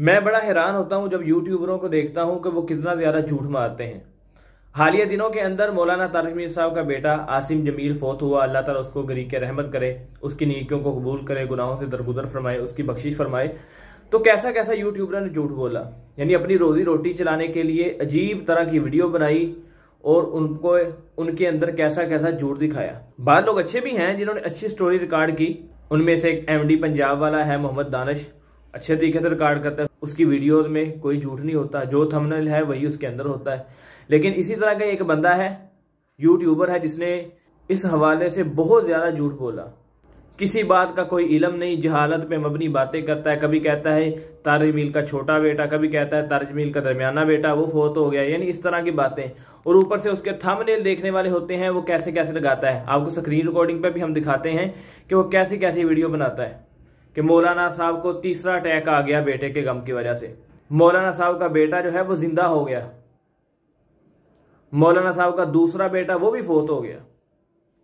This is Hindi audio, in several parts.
मैं बड़ा हैरान होता हूं जब यूट्यूबरों को देखता हूं कि वो कितना ज्यादा झूठ मारते हैं हालिया दिनों के अंदर मौलाना तारक मीर साहब का बेटा आसिम जमील फौत हुआ अल्लाह ताला उसको गरीब के रहमत करे उसकी नीकियों को कबूल करे गुनाहों से दरगुदर फरमाए उसकी बख्शिश फरमाए तो कैसा कैसा यूट्यूबर ने झूठ बोला यानी अपनी रोजी रोटी चलाने के लिए अजीब तरह की वीडियो बनाई और उनको उनके अंदर कैसा कैसा झूठ दिखाया बाद लोग अच्छे भी हैं जिन्होंने अच्छी स्टोरी रिकॉर्ड की उनमें से एक एमडी पंजाब वाला है मोहम्मद दानिश अच्छे तरीके से रिकॉर्ड करता है उसकी वीडियोज में कोई झूठ नहीं होता जो थंबनेल है वही उसके अंदर होता है लेकिन इसी तरह का एक बंदा है यूट्यूबर है जिसने इस हवाले से बहुत ज़्यादा झूठ बोला किसी बात का कोई इलम नहीं जहालत पे मबनी बातें करता है कभी कहता है तारजमील का छोटा बेटा कभी कहता है तारजमील का दरमियाना बेटा वो फोत हो गया यानी इस तरह की बातें और ऊपर से उसके थंबनेल देखने वाले होते हैं वो कैसे कैसे लगाता है आपको स्क्रीन रिकॉर्डिंग पे भी हम दिखाते हैं कि वो कैसे कैसे वीडियो बनाता है कि मौलाना साहब को तीसरा अटैक आ गया बेटे के गम की वजह से मौलाना साहब का बेटा जो है वो जिंदा हो गया मौलाना साहब का दूसरा बेटा वो भी फोत हो गया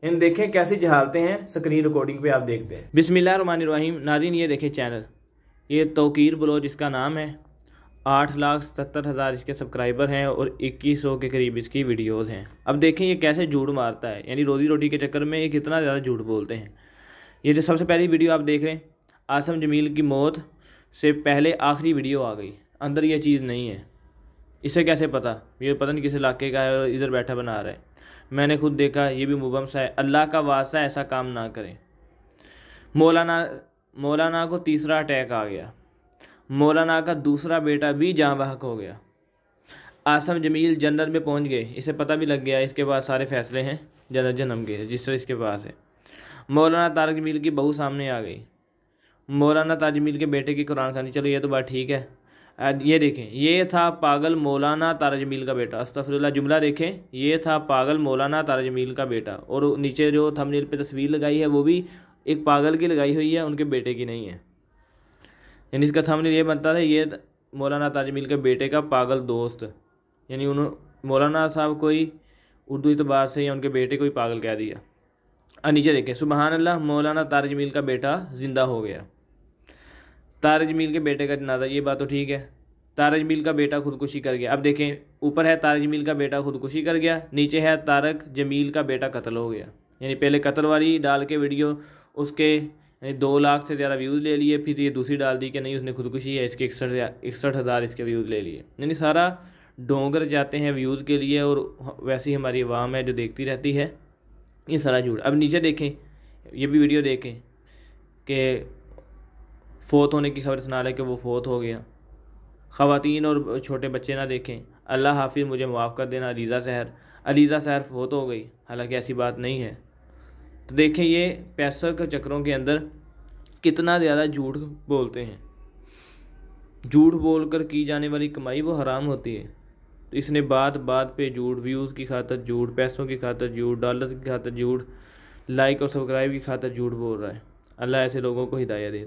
इन देखें कैसी जहालते हैं स्क्रीन रिकॉर्डिंग पे आप देखते हैं बिसमीम नाजिन ये देखें चैनल ये तोकीर बलोच इसका नाम है आठ लाख सत्तर हज़ार इसके सब्सक्राइबर हैं और इक्कीस सौ के करीब इसकी वीडियोस हैं अब देखें ये कैसे झूठ मारता है यानी रोज़ी रोटी के चक्कर में ये कितना ज़्यादा झूठ बोलते हैं ये जो सबसे पहली वीडियो आप देख रहे हैं आसम जमील की मौत से पहले आखिरी वीडियो आ गई अंदर यह चीज़ नहीं है इसे कैसे पता ये पता नहीं किस इलाके का है और इधर बैठा बना रहा है मैंने खुद देखा ये भी मुबम सा है अल्लाह का वास्ता ऐसा काम ना करें मौलाना मौलाना को तीसरा अटैक आ गया मौलाना का दूसरा बेटा भी जहाँ बहक हो गया आसम जमील जन्नत में पहुँच गए इसे पता भी लग गया इसके पास सारे फैसले हैं जन्नत जन्म के रजिस्टर इसके पास है मौलाना तारक जमील की बहू सामने आ गई मौलाना ताजमील के बेटे की कुरान खानी चलो ये तो बात ठीक है ये देखें ये था पागल मौलाना तारजमील का बेटा अस्तफुल्ला जुमला देखें ये था पागल मौलाना तारजमील का बेटा और नीचे जो थमनील पर तस्वीर लगाई है वो भी एक पागल की लगाई हुई है उनके बेटे की नहीं है यानी इसका थंबनेल ये बनता था ये मौलाना ताजमील के बेटे का पागल दोस्त यानी उन मौलाना साहब कोई उर्दू अतबार से या उनके बेटे को ही पागल कह दिया और नीचे देखें सुबहानल्ला मौलाना तारजमील का बेटा ज़िंदा हो गया तार जमील के बेटे का जनाजा ये बात तो ठीक है तार जमील का बेटा खुदकुशी कर गया अब देखें ऊपर है तार जमील का बेटा खुदकुशी कर गया नीचे है तारक जमील का बेटा कत्ल हो गया यानी पहले कत्ल वाली डाल के वीडियो उसके यानी दो लाख से ज़्यादा व्यूज़ ले लिए फिर ये दूसरी डाल दी कि नहीं उसने खुदकुशी है इसके इकसठ इकसठ हज़ार इसके व्यूज़ ले लिए यानी सारा डोंगर जाते हैं व्यूज़ के लिए और वैसी हमारी आवाम है जो देखती रहती है ये सारा झूठ अब नीचे देखें ये भी वीडियो देखें कि फोत होने की खबर सुना रहे कि वो फोत हो गया ख़वान और छोटे बच्चे ना देखें अल्लाह हाफिज मुझे मुआफ़ कर देना अलीज़ा शहर अलीज़ा शहर फोत हो गई हालांकि ऐसी बात नहीं है तो देखें ये पैसों के चक्रों के अंदर कितना ज़्यादा झूठ बोलते हैं झूठ बोल कर की जाने वाली कमाई वो हराम होती है तो इसने बात बात पे झूठ व्यूज़ की खातर झूठ पैसों की खातर झूठ डॉलर की खातर झूठ लाइक और सब्सक्राइब की खातर झूठ बोल रहा है अल्लाह ऐसे लोगों को हिदायत दे